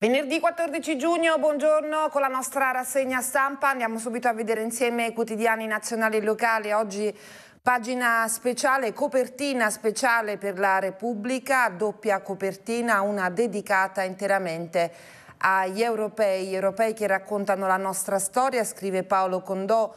Venerdì 14 giugno, buongiorno, con la nostra rassegna stampa andiamo subito a vedere insieme i quotidiani nazionali e locali. Oggi Pagina speciale, copertina speciale per la Repubblica, doppia copertina, una dedicata interamente agli europei, Gli europei che raccontano la nostra storia, scrive Paolo Condò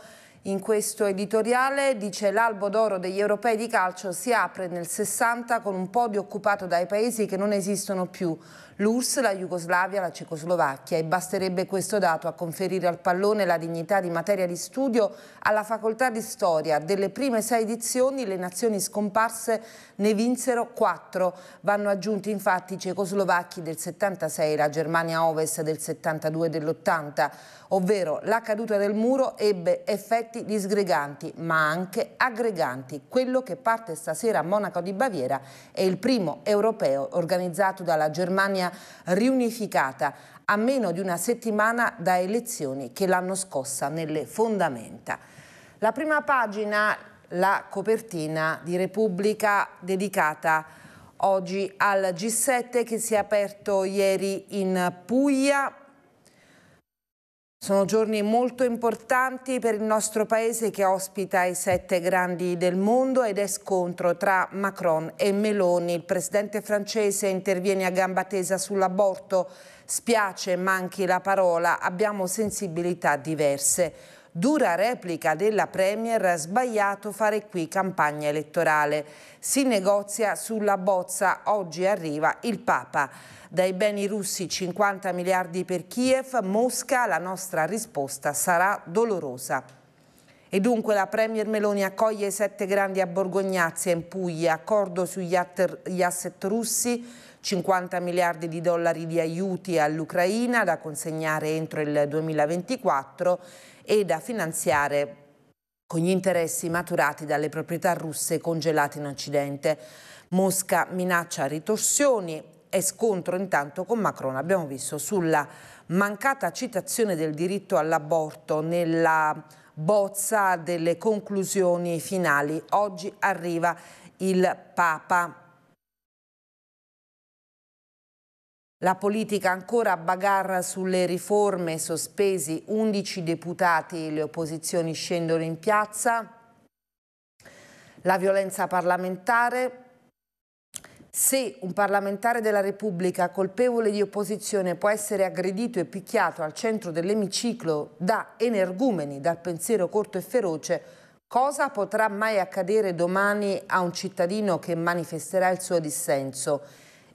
in questo editoriale, dice l'albo d'oro degli europei di calcio si apre nel 60 con un podio occupato dai paesi che non esistono più, l'URSS, la Jugoslavia, la Cecoslovacchia e basterebbe questo dato a conferire al pallone la dignità di materia di studio alla facoltà di storia. Delle prime sei edizioni le nazioni scomparse ne vinsero quattro. Vanno aggiunti infatti i cecoslovacchi del 76, la Germania Ovest del 72 e dell'80, ovvero la caduta del muro ebbe effetti disgreganti ma anche aggreganti. Quello che parte stasera a Monaco di Baviera è il primo europeo organizzato dalla Germania Germania riunificata a meno di una settimana da elezioni che l'hanno scossa nelle fondamenta. La prima pagina, la copertina di Repubblica dedicata oggi al G7 che si è aperto ieri in Puglia sono giorni molto importanti per il nostro paese che ospita i sette grandi del mondo ed è scontro tra Macron e Meloni. Il presidente francese interviene a gamba tesa sull'aborto. Spiace, manchi la parola, abbiamo sensibilità diverse. Dura replica della Premier, sbagliato fare qui campagna elettorale. Si negozia sulla bozza, oggi arriva il Papa. Dai beni russi 50 miliardi per Kiev, Mosca, la nostra risposta sarà dolorosa. E dunque la Premier Meloni accoglie i sette grandi a Borgognazia in Puglia, accordo sugli asset russi, 50 miliardi di dollari di aiuti all'Ucraina da consegnare entro il 2024 e da finanziare con gli interessi maturati dalle proprietà russe congelate in Occidente. Mosca minaccia ritorsioni e scontro intanto con Macron, abbiamo visto, sulla mancata citazione del diritto all'aborto nella bozza delle conclusioni finali. Oggi arriva il Papa La politica ancora bagarra sulle riforme, sospesi 11 deputati, le opposizioni scendono in piazza, la violenza parlamentare, se un parlamentare della Repubblica colpevole di opposizione può essere aggredito e picchiato al centro dell'emiciclo da energumeni, dal pensiero corto e feroce, cosa potrà mai accadere domani a un cittadino che manifesterà il suo dissenso?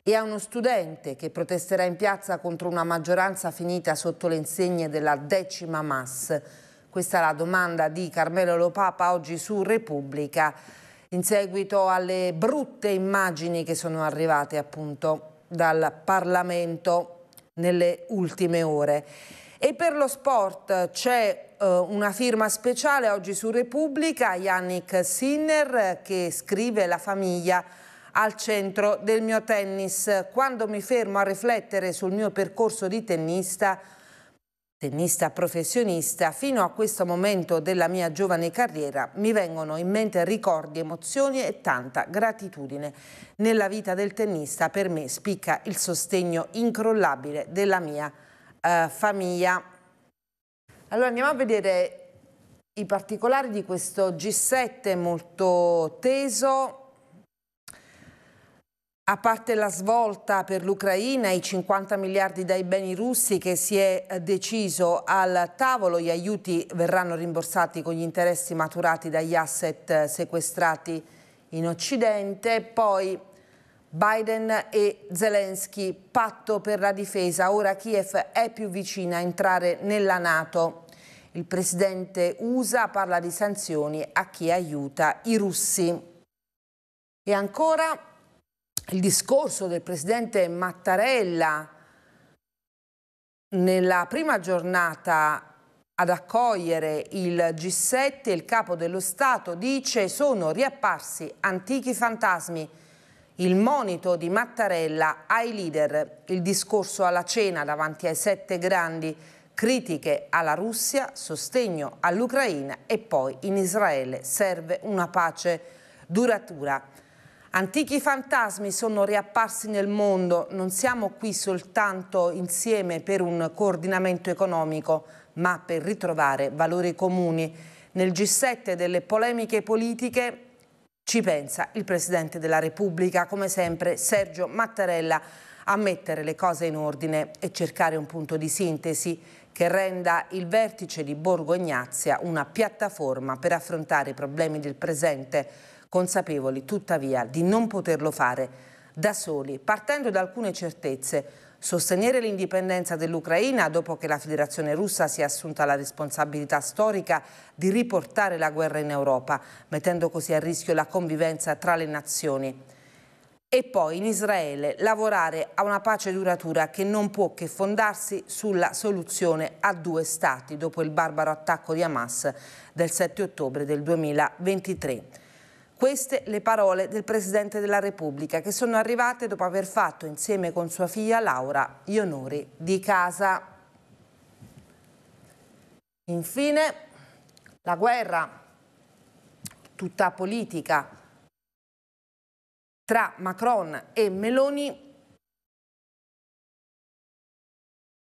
e a uno studente che protesterà in piazza contro una maggioranza finita sotto le insegne della decima mass. Questa è la domanda di Carmelo Lopapa oggi su Repubblica in seguito alle brutte immagini che sono arrivate appunto dal Parlamento nelle ultime ore. E per lo sport c'è eh, una firma speciale oggi su Repubblica, Yannick Sinner, che scrive la famiglia al centro del mio tennis. Quando mi fermo a riflettere sul mio percorso di tennista, tennista professionista, fino a questo momento della mia giovane carriera mi vengono in mente ricordi, emozioni e tanta gratitudine. Nella vita del tennista per me spicca il sostegno incrollabile della mia eh, famiglia. Allora andiamo a vedere i particolari di questo G7 molto teso, a parte la svolta per l'Ucraina, i 50 miliardi dai beni russi che si è eh, deciso al tavolo, gli aiuti verranno rimborsati con gli interessi maturati dagli asset eh, sequestrati in Occidente, poi Biden e Zelensky, patto per la difesa, ora Kiev è più vicina a entrare nella Nato. Il presidente USA parla di sanzioni a chi aiuta i russi. E ancora il discorso del presidente Mattarella nella prima giornata ad accogliere il G7, il capo dello Stato dice sono riapparsi antichi fantasmi. Il monito di Mattarella ai leader, il discorso alla cena davanti ai sette grandi, critiche alla Russia, sostegno all'Ucraina e poi in Israele serve una pace duratura. Antichi fantasmi sono riapparsi nel mondo, non siamo qui soltanto insieme per un coordinamento economico, ma per ritrovare valori comuni. Nel G7 delle polemiche politiche ci pensa il Presidente della Repubblica, come sempre Sergio Mattarella, a mettere le cose in ordine e cercare un punto di sintesi che renda il vertice di Borgo Ignazia una piattaforma per affrontare i problemi del presente consapevoli tuttavia di non poterlo fare da soli, partendo da alcune certezze. Sostenere l'indipendenza dell'Ucraina dopo che la Federazione russa si è assunta la responsabilità storica di riportare la guerra in Europa, mettendo così a rischio la convivenza tra le nazioni. E poi in Israele lavorare a una pace duratura che non può che fondarsi sulla soluzione a due stati dopo il barbaro attacco di Hamas del 7 ottobre del 2023. Queste le parole del Presidente della Repubblica che sono arrivate dopo aver fatto insieme con sua figlia Laura gli onori di casa. Infine la guerra tutta politica tra Macron e Meloni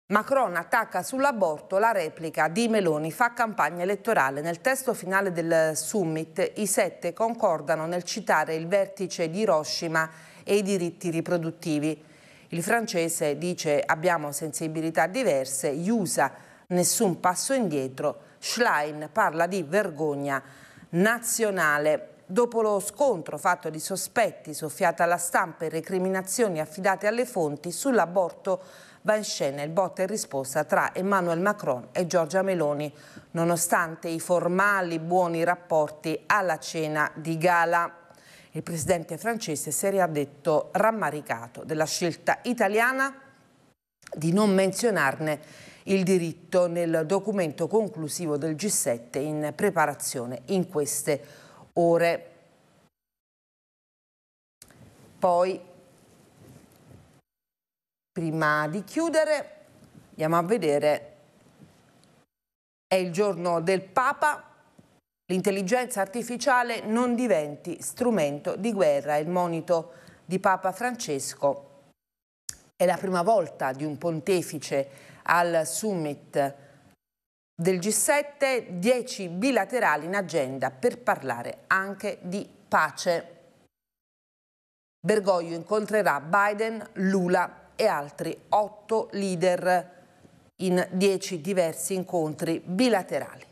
Macron attacca sull'aborto la replica di Meloni, fa campagna elettorale. Nel testo finale del summit i sette concordano nel citare il vertice di Hiroshima e i diritti riproduttivi. Il francese dice abbiamo sensibilità diverse, gli USA nessun passo indietro, Schlein parla di vergogna nazionale. Dopo lo scontro fatto di sospetti soffiata alla stampa e recriminazioni affidate alle fonti sull'aborto va in scena il botta e risposta tra Emmanuel Macron e Giorgia Meloni, nonostante i formali buoni rapporti alla cena di gala. Il presidente francese si era detto rammaricato della scelta italiana di non menzionarne il diritto nel documento conclusivo del G7 in preparazione in queste ore. Poi Prima di chiudere andiamo a vedere, è il giorno del Papa, l'intelligenza artificiale non diventi strumento di guerra, il monito di Papa Francesco. È la prima volta di un pontefice al summit del G7, 10 bilaterali in agenda per parlare anche di pace. Bergoglio incontrerà Biden, Lula e altri otto leader in dieci diversi incontri bilaterali.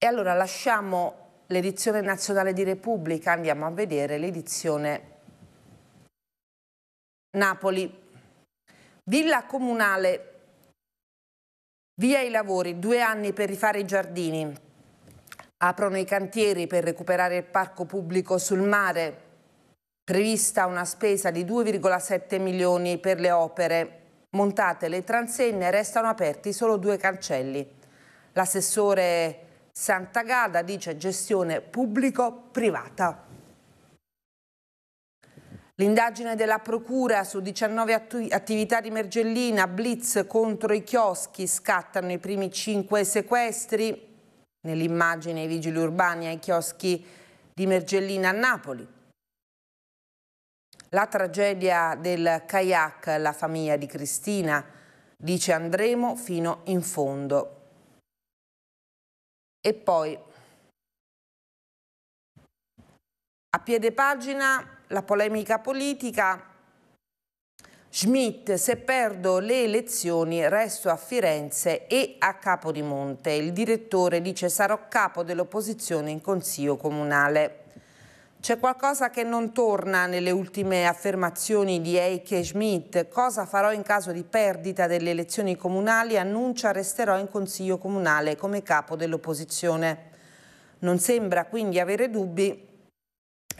E allora lasciamo l'edizione nazionale di Repubblica, andiamo a vedere l'edizione Napoli. Villa comunale, via i lavori, due anni per rifare i giardini. Aprono i cantieri per recuperare il parco pubblico sul mare. Prevista una spesa di 2,7 milioni per le opere. Montate le transenne restano aperti solo due cancelli. L'assessore Santagada dice gestione pubblico-privata. L'indagine della Procura su 19 attività di Mergellina, blitz contro i chioschi, scattano i primi 5 sequestri. Nell'immagine i vigili urbani ai chioschi di Mergellina a Napoli. La tragedia del kayak, la famiglia di Cristina, dice andremo fino in fondo. E poi, a piede pagina, la polemica politica. Schmidt, se perdo le elezioni resto a Firenze e a Capodimonte. Il direttore dice sarò capo dell'opposizione in consiglio comunale. C'è qualcosa che non torna nelle ultime affermazioni di Eike Schmidt. Cosa farò in caso di perdita delle elezioni comunali? Annuncia resterò in Consiglio Comunale come capo dell'opposizione. Non sembra quindi avere dubbi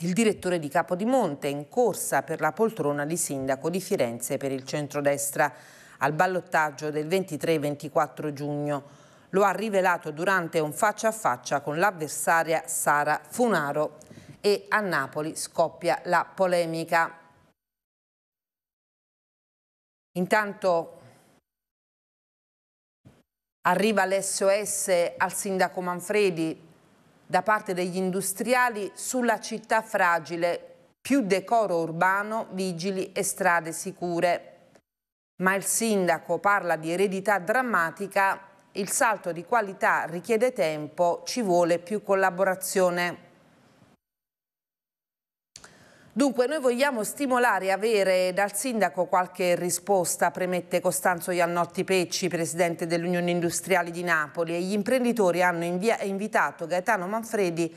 il direttore di Capodimonte in corsa per la poltrona di sindaco di Firenze per il centrodestra al ballottaggio del 23-24 giugno. Lo ha rivelato durante un faccia a faccia con l'avversaria Sara Funaro e a Napoli scoppia la polemica. Intanto arriva l'SOS al sindaco Manfredi da parte degli industriali sulla città fragile, più decoro urbano, vigili e strade sicure. Ma il sindaco parla di eredità drammatica, il salto di qualità richiede tempo, ci vuole più collaborazione. Dunque noi vogliamo stimolare e avere dal sindaco qualche risposta, premette Costanzo Iannotti Pecci, presidente dell'Unione Industriale di Napoli e gli imprenditori hanno invitato Gaetano Manfredi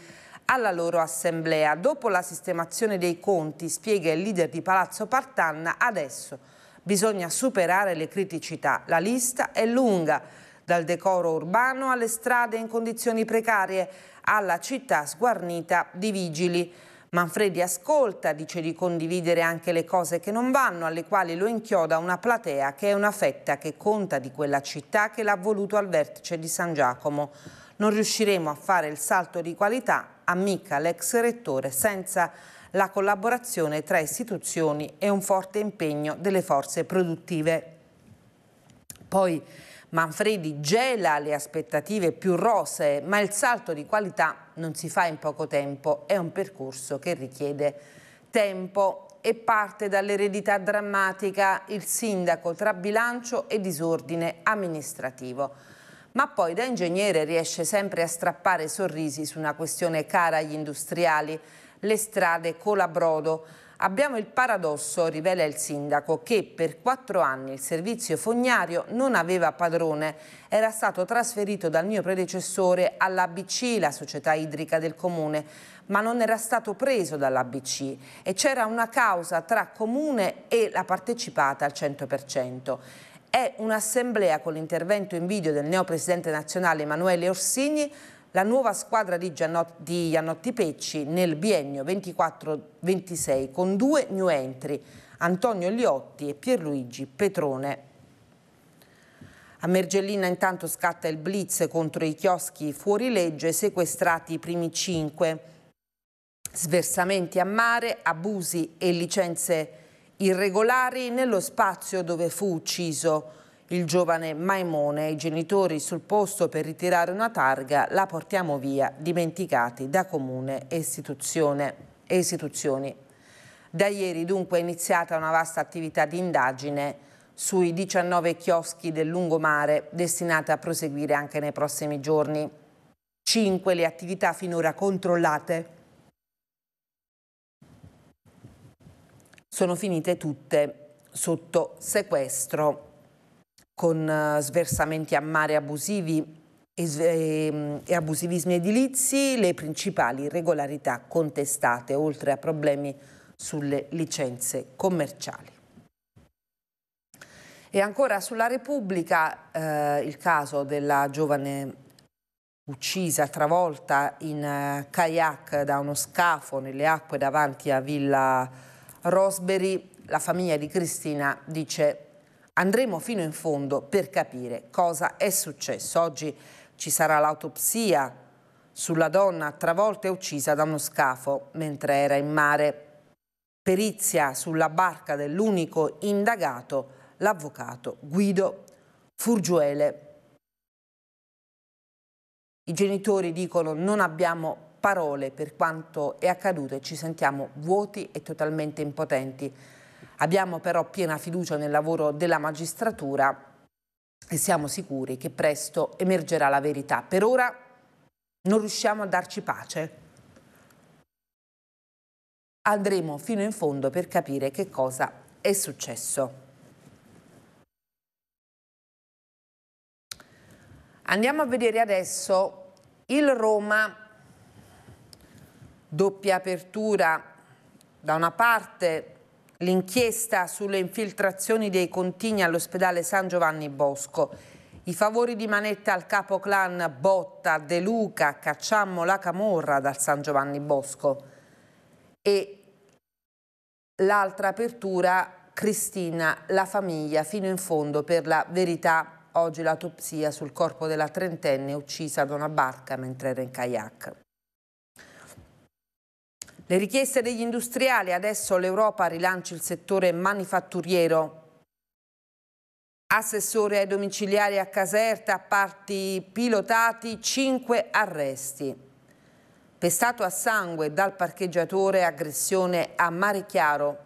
alla loro assemblea. Dopo la sistemazione dei conti, spiega il leader di Palazzo Partanna, adesso bisogna superare le criticità. La lista è lunga, dal decoro urbano alle strade in condizioni precarie, alla città sguarnita di vigili. Manfredi ascolta, dice di condividere anche le cose che non vanno, alle quali lo inchioda una platea che è una fetta che conta di quella città che l'ha voluto al vertice di San Giacomo. Non riusciremo a fare il salto di qualità, amica l'ex rettore, senza la collaborazione tra istituzioni e un forte impegno delle forze produttive. Poi Manfredi gela le aspettative più rosee, ma il salto di qualità non si fa in poco tempo, è un percorso che richiede tempo e parte dall'eredità drammatica, il sindaco tra bilancio e disordine amministrativo. Ma poi da ingegnere riesce sempre a strappare sorrisi su una questione cara agli industriali, le strade colabrodo. Abbiamo il paradosso, rivela il sindaco, che per quattro anni il servizio fognario non aveva padrone, era stato trasferito dal mio predecessore all'ABC, la società idrica del comune, ma non era stato preso dall'ABC e c'era una causa tra comune e la partecipata al 100%. È un'assemblea con l'intervento in video del neopresidente nazionale Emanuele Orsini la nuova squadra di, Giannot, di Giannotti Pecci nel biennio 24-26 con due new entry, Antonio Liotti e Pierluigi Petrone. A Mergellina intanto scatta il blitz contro i chioschi fuorilegge sequestrati i primi cinque. Sversamenti a mare, abusi e licenze irregolari nello spazio dove fu ucciso il giovane Maimone. e I genitori sul posto per ritirare una targa la portiamo via, dimenticati da comune e, e istituzioni. Da ieri dunque è iniziata una vasta attività di indagine sui 19 chioschi del lungomare destinate a proseguire anche nei prossimi giorni. Cinque le attività finora controllate sono finite tutte sotto sequestro con eh, sversamenti a mare abusivi e, mm, e abusivismi edilizi, le principali irregolarità contestate, oltre a problemi sulle licenze commerciali. E ancora sulla Repubblica eh, il caso della giovane uccisa, travolta in eh, kayak da uno scafo nelle acque davanti a Villa Rosberi. La famiglia di Cristina dice Andremo fino in fondo per capire cosa è successo. Oggi ci sarà l'autopsia sulla donna travolta e uccisa da uno scafo mentre era in mare. Perizia sulla barca dell'unico indagato, l'avvocato Guido Furgiuele. I genitori dicono non abbiamo parole per quanto è accaduto e ci sentiamo vuoti e totalmente impotenti. Abbiamo però piena fiducia nel lavoro della magistratura e siamo sicuri che presto emergerà la verità. Per ora non riusciamo a darci pace. Andremo fino in fondo per capire che cosa è successo. Andiamo a vedere adesso il Roma, doppia apertura da una parte l'inchiesta sulle infiltrazioni dei contigni all'ospedale San Giovanni Bosco. I favori di manetta al capo clan Botta, De Luca, Cacciammo la Camorra dal San Giovanni Bosco. E l'altra apertura, Cristina, la famiglia fino in fondo per la verità. Oggi l'autopsia sul corpo della trentenne uccisa da una barca mentre era in kayak. Le richieste degli industriali, adesso l'Europa rilancia il settore manifatturiero. Assessore ai domiciliari a Caserta, parti pilotati, 5 arresti. Pestato a sangue dal parcheggiatore, aggressione a Mare Chiaro.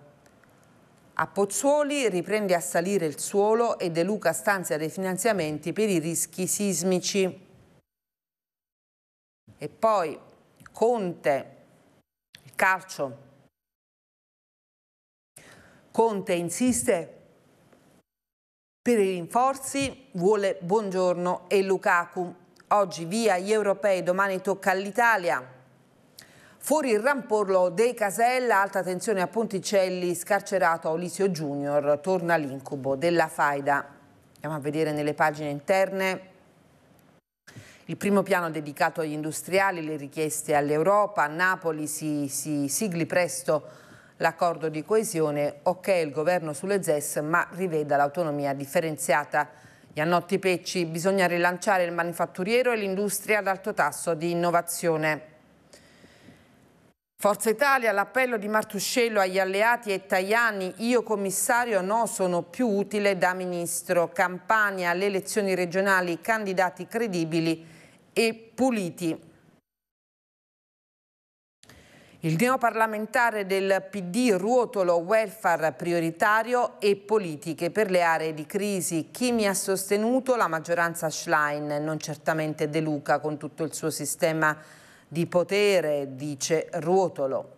A Pozzuoli riprende a salire il suolo e De Luca stanzia dei finanziamenti per i rischi sismici. E poi Conte Calcio. Conte insiste per i rinforzi, vuole Buongiorno e Lukaku. Oggi via gli europei, domani tocca all'Italia. Fuori il ramporlo dei Casella, alta tensione a Ponticelli, scarcerato Olisio Junior, torna l'incubo della faida. Andiamo a vedere nelle pagine interne il primo piano dedicato agli industriali, le richieste all'Europa, a Napoli si, si sigli presto l'accordo di coesione, ok il governo sulle ZES ma riveda l'autonomia differenziata. Giannotti Pecci, bisogna rilanciare il manifatturiero e l'industria ad alto tasso di innovazione. Forza Italia, l'appello di Martuscello agli alleati e Tajani, io commissario no sono più utile da ministro. Campania, le elezioni regionali, candidati credibili e puliti. Il neoparlamentare del PD ruotolo welfare prioritario e politiche per le aree di crisi. Chi mi ha sostenuto? La maggioranza Schlein, non certamente De Luca con tutto il suo sistema di potere, dice Ruotolo.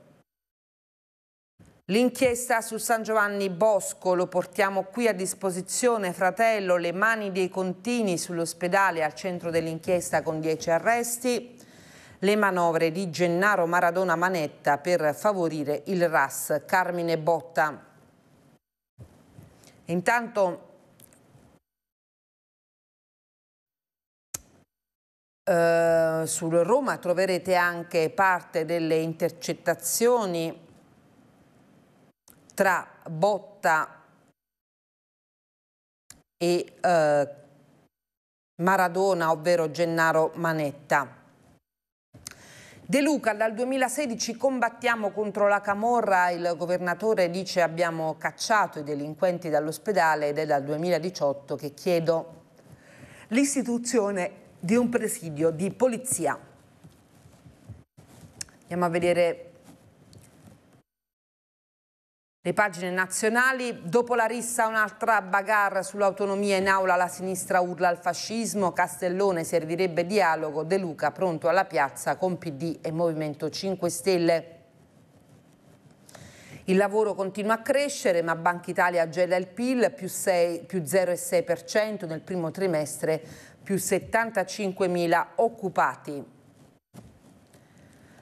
L'inchiesta su San Giovanni Bosco lo portiamo qui a disposizione, fratello, le mani dei contini sull'ospedale al centro dell'inchiesta con 10 arresti, le manovre di Gennaro Maradona Manetta per favorire il RAS Carmine Botta. Intanto eh, sul Roma troverete anche parte delle intercettazioni tra Botta e eh, Maradona, ovvero Gennaro Manetta. De Luca, dal 2016 combattiamo contro la Camorra, il governatore dice abbiamo cacciato i delinquenti dall'ospedale ed è dal 2018 che chiedo l'istituzione di un presidio di polizia. Andiamo a vedere le pagine nazionali, dopo la rissa un'altra bagarra sull'autonomia in aula la sinistra urla al fascismo, Castellone servirebbe dialogo, De Luca pronto alla piazza con PD e Movimento 5 Stelle. Il lavoro continua a crescere, ma Banca Italia gela il PIL più, 6, più 0,6% nel primo trimestre, più 75.000 occupati.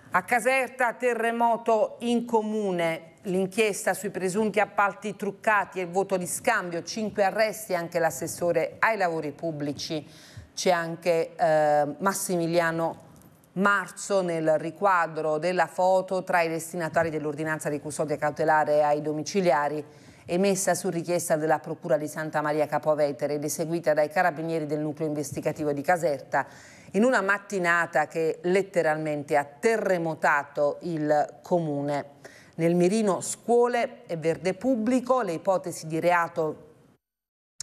A Caserta terremoto in comune, l'inchiesta sui presunti appalti truccati e il voto di scambio, cinque arresti anche l'assessore ai lavori pubblici, c'è anche eh, Massimiliano Marzo nel riquadro della foto tra i destinatari dell'ordinanza di custodia cautelare ai domiciliari emessa su richiesta della Procura di Santa Maria Capovetere ed eseguita dai carabinieri del nucleo investigativo di Caserta in una mattinata che letteralmente ha terremotato il comune. Nel mirino scuole e verde pubblico le ipotesi di reato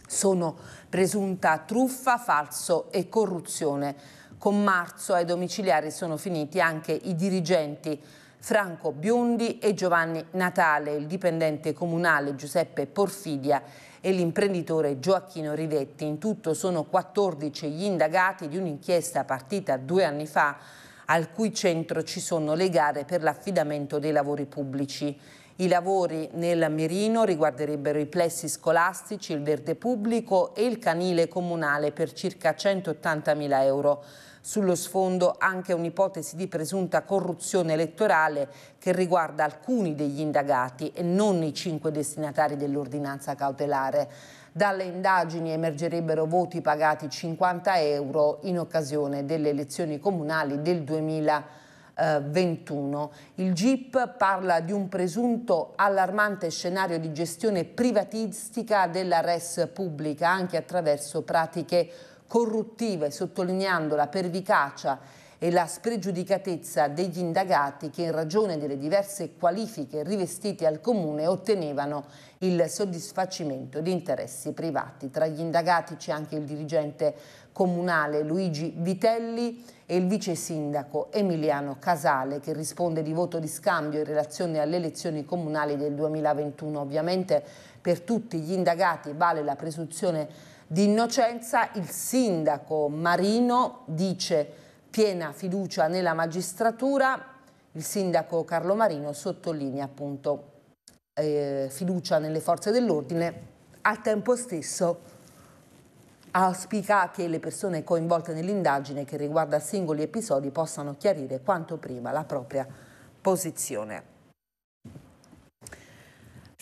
sono presunta truffa, falso e corruzione. Con marzo ai domiciliari sono finiti anche i dirigenti Franco Biondi e Giovanni Natale, il dipendente comunale Giuseppe Porfidia e l'imprenditore Gioacchino Rivetti. In tutto sono 14 gli indagati di un'inchiesta partita due anni fa al cui centro ci sono le gare per l'affidamento dei lavori pubblici. I lavori nel Mirino riguarderebbero i plessi scolastici, il verde pubblico e il canile comunale per circa 180.000 euro. Sullo sfondo anche un'ipotesi di presunta corruzione elettorale che riguarda alcuni degli indagati e non i cinque destinatari dell'ordinanza cautelare. Dalle indagini emergerebbero voti pagati 50 euro in occasione delle elezioni comunali del 2020. 21. Eh, Il GIP parla di un presunto allarmante scenario di gestione privatistica della res pubblica anche attraverso pratiche corruttive, sottolineando la pervicacia e la spregiudicatezza degli indagati che in ragione delle diverse qualifiche rivestite al Comune ottenevano il soddisfacimento di interessi privati. Tra gli indagati c'è anche il dirigente comunale Luigi Vitelli e il vice sindaco Emiliano Casale che risponde di voto di scambio in relazione alle elezioni comunali del 2021. Ovviamente per tutti gli indagati vale la presunzione di innocenza. Il sindaco Marino dice piena fiducia nella magistratura. Il sindaco Carlo Marino sottolinea appunto eh, fiducia nelle forze dell'ordine, al tempo stesso auspica che le persone coinvolte nell'indagine che riguarda singoli episodi possano chiarire quanto prima la propria posizione.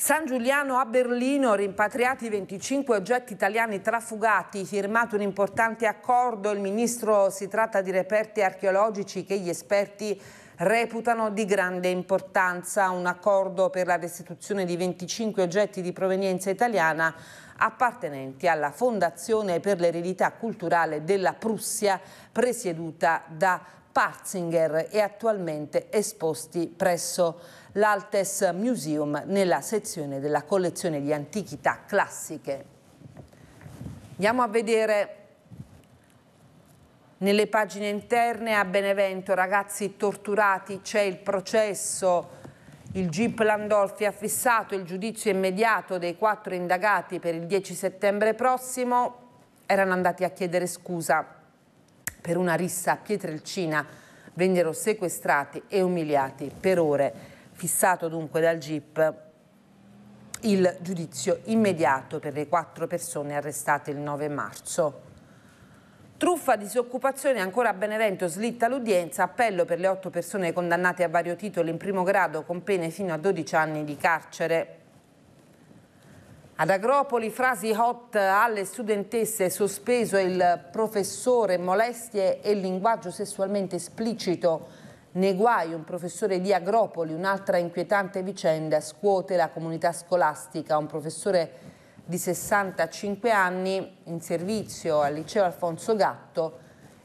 San Giuliano a Berlino, rimpatriati 25 oggetti italiani trafugati, firmato un importante accordo, il ministro si tratta di reperti archeologici che gli esperti reputano di grande importanza, un accordo per la restituzione di 25 oggetti di provenienza italiana appartenenti alla Fondazione per l'eredità culturale della Prussia, presieduta da Parzinger e attualmente esposti presso l'Altes Museum nella sezione della collezione di antichità classiche. Andiamo a vedere nelle pagine interne a Benevento, ragazzi torturati, c'è il processo, il GIP Landolfi ha fissato il giudizio immediato dei quattro indagati per il 10 settembre prossimo, erano andati a chiedere scusa per una rissa a Pietrelcina, vennero sequestrati e umiliati per ore. Fissato dunque dal GIP il giudizio immediato per le quattro persone arrestate il 9 marzo. Truffa, disoccupazione, ancora a Benevento slitta l'udienza, appello per le otto persone condannate a vario titolo in primo grado con pene fino a 12 anni di carcere. Ad Agropoli frasi hot alle studentesse, sospeso il professore, molestie e linguaggio sessualmente esplicito nei guai un professore di Agropoli, un'altra inquietante vicenda, scuote la comunità scolastica. Un professore di 65 anni in servizio al liceo Alfonso Gatto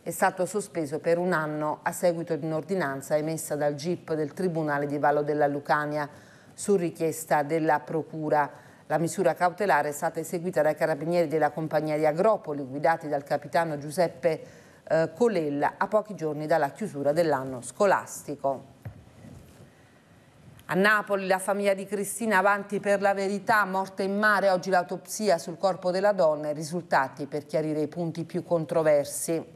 è stato sospeso per un anno a seguito di un'ordinanza emessa dal GIP del Tribunale di Vallo della Lucania su richiesta della Procura. La misura cautelare è stata eseguita dai carabinieri della compagnia di Agropoli, guidati dal capitano Giuseppe eh, Colella a pochi giorni dalla chiusura dell'anno scolastico. A Napoli la famiglia di Cristina avanti per la verità, morte in mare, oggi l'autopsia sul corpo della donna e risultati per chiarire i punti più controversi.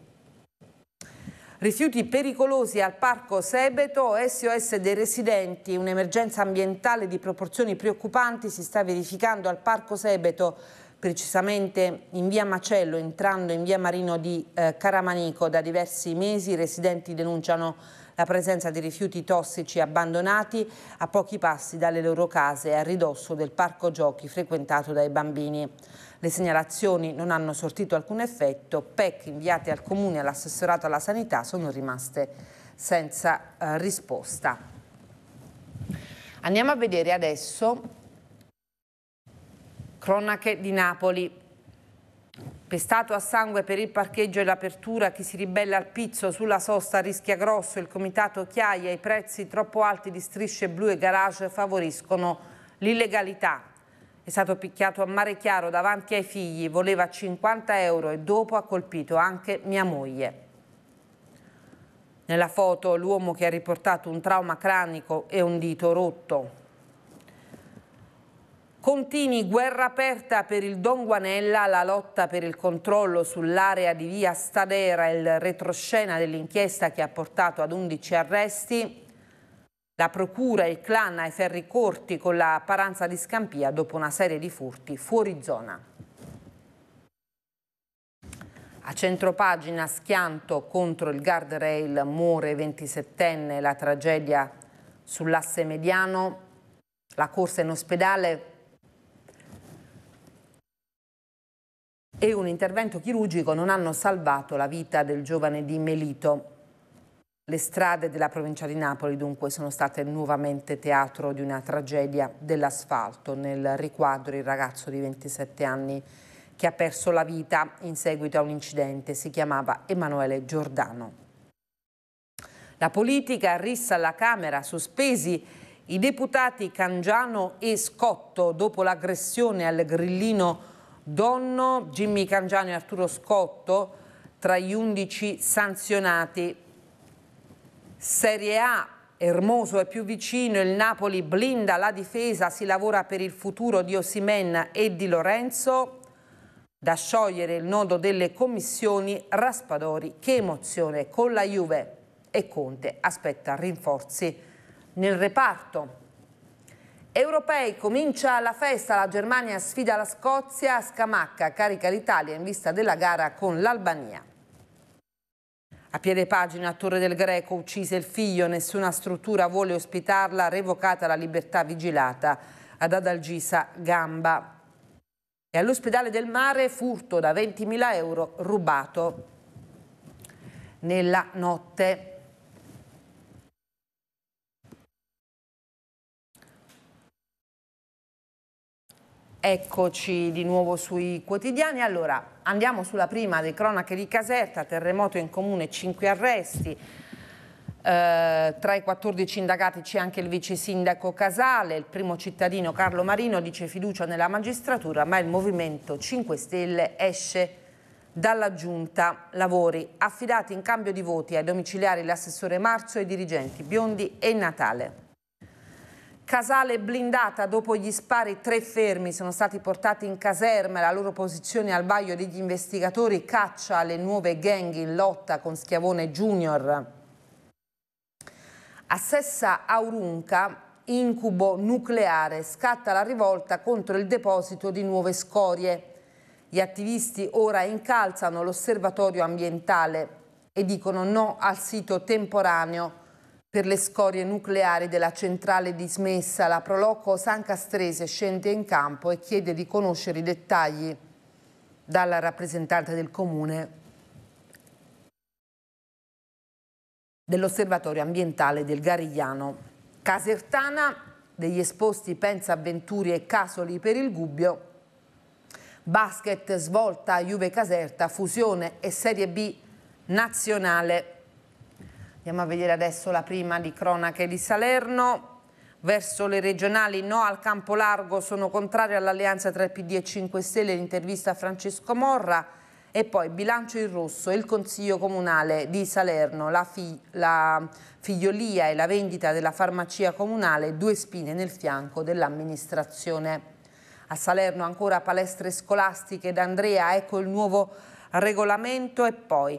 Rifiuti pericolosi al parco Sebeto, SOS dei residenti, un'emergenza ambientale di proporzioni preoccupanti si sta verificando al parco Sebeto precisamente in via Macello, entrando in via Marino di eh, Caramanico da diversi mesi, i residenti denunciano la presenza di rifiuti tossici abbandonati a pochi passi dalle loro case e a ridosso del parco giochi frequentato dai bambini. Le segnalazioni non hanno sortito alcun effetto, PEC inviate al Comune e all'assessorato alla sanità sono rimaste senza eh, risposta. Andiamo a vedere adesso Cronache di Napoli. Pestato a sangue per il parcheggio e l'apertura, chi si ribella al pizzo sulla sosta rischia grosso, il comitato chiaia, i prezzi troppo alti di strisce blu e garage favoriscono l'illegalità. È stato picchiato a mare chiaro davanti ai figli, voleva 50 euro e dopo ha colpito anche mia moglie. Nella foto l'uomo che ha riportato un trauma cranico e un dito rotto, Contini guerra aperta per il Don Guanella, la lotta per il controllo sull'area di via Stadera, il retroscena dell'inchiesta che ha portato ad 11 arresti. La procura, il clan ai ferri corti con la paranza di Scampia dopo una serie di furti fuori zona. A centropagina schianto contro il guardrail muore 27enne, la tragedia sull'asse mediano, la corsa in ospedale e un intervento chirurgico non hanno salvato la vita del giovane di Melito. Le strade della provincia di Napoli dunque sono state nuovamente teatro di una tragedia dell'asfalto. Nel riquadro il ragazzo di 27 anni che ha perso la vita in seguito a un incidente si chiamava Emanuele Giordano. La politica rissa alla Camera, sospesi i deputati Cangiano e Scotto dopo l'aggressione al grillino Donno, Jimmy Cangiano e Arturo Scotto tra gli 11 sanzionati. Serie A, Ermoso è più vicino, il Napoli blinda la difesa, si lavora per il futuro di Osimen e di Lorenzo. Da sciogliere il nodo delle commissioni, Raspadori, che emozione con la Juve e Conte aspetta rinforzi nel reparto. Europei comincia la festa, la Germania sfida la Scozia, Scamacca carica l'Italia in vista della gara con l'Albania. A piede pagina a Torre del Greco uccise il figlio, nessuna struttura vuole ospitarla, revocata la libertà vigilata ad Adalgisa Gamba. E all'ospedale del mare furto da 20.000 euro rubato nella notte. Eccoci di nuovo sui quotidiani. Allora, andiamo sulla prima dei cronache di Caserta, terremoto in comune, 5 arresti. Eh, tra i 14 indagati c'è anche il vice sindaco Casale, il primo cittadino Carlo Marino dice fiducia nella magistratura, ma il Movimento 5 Stelle esce dalla giunta lavori affidati in cambio di voti ai domiciliari l'assessore Marzo e i dirigenti Biondi e Natale. Casale blindata dopo gli spari, tre fermi sono stati portati in caserma, la loro posizione al vaglio degli investigatori caccia le nuove gang in lotta con Schiavone Junior. A Sessa Aurunca, incubo nucleare, scatta la rivolta contro il deposito di nuove scorie. Gli attivisti ora incalzano l'osservatorio ambientale e dicono no al sito temporaneo per le scorie nucleari della centrale dismessa, la Proloco San Castrese scende in campo e chiede di conoscere i dettagli dalla rappresentante del comune dell'osservatorio ambientale del Garigliano. Casertana degli esposti Penza Venturi e Casoli per il Gubbio, basket svolta Juve Caserta, fusione e Serie B nazionale. Andiamo a vedere adesso la prima di cronache di Salerno. Verso le regionali no al campo largo, sono contrario all'alleanza tra il PD e 5 Stelle, l'intervista a Francesco Morra. E poi bilancio in rosso, il Consiglio Comunale di Salerno, la, fi la figliolia e la vendita della farmacia comunale, due spine nel fianco dell'amministrazione. A Salerno ancora palestre scolastiche d'Andrea, ecco il nuovo regolamento e poi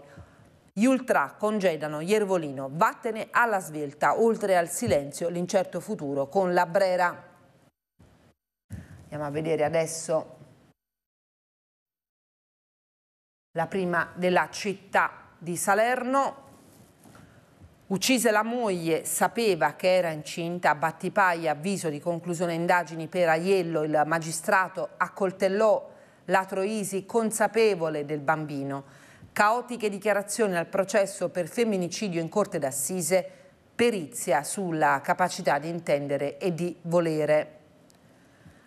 gli ultra congedano Iervolino, vattene alla svelta, oltre al silenzio l'incerto futuro con la Brera. Andiamo a vedere adesso la prima della città di Salerno. Uccise la moglie, sapeva che era incinta, Battipaglia, avviso di conclusione indagini per Aiello, il magistrato accoltellò la Troisi consapevole del bambino. Caotiche dichiarazioni al processo per femminicidio in corte d'assise, perizia sulla capacità di intendere e di volere.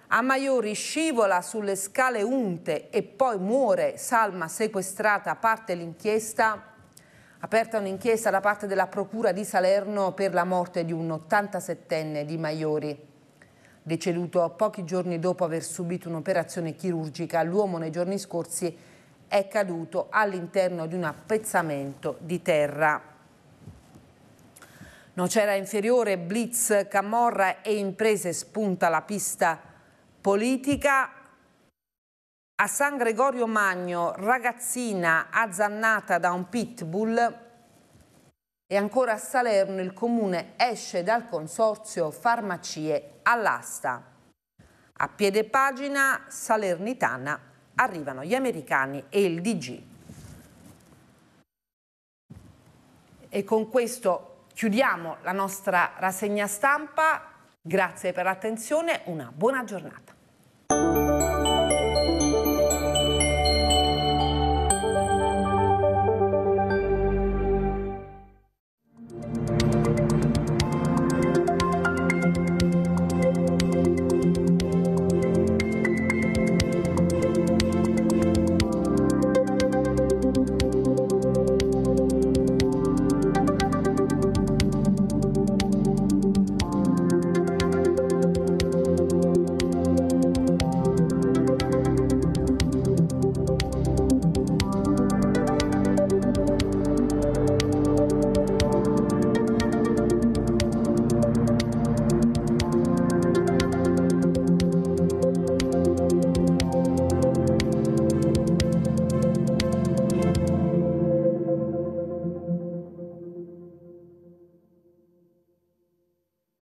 A Maiori scivola sulle scale unte e poi muore, salma sequestrata, parte l'inchiesta. Aperta un'inchiesta da parte della Procura di Salerno per la morte di un 87enne di Maiori. Deceduto pochi giorni dopo aver subito un'operazione chirurgica, l'uomo nei giorni scorsi è caduto all'interno di un appezzamento di terra. Nocera inferiore, blitz, camorra e imprese spunta la pista politica. A San Gregorio Magno, ragazzina azzannata da un pitbull. E ancora a Salerno il comune esce dal consorzio farmacie all'asta. A piede pagina, Salernitana arrivano gli americani e il DG. E con questo chiudiamo la nostra rassegna stampa. Grazie per l'attenzione, una buona giornata.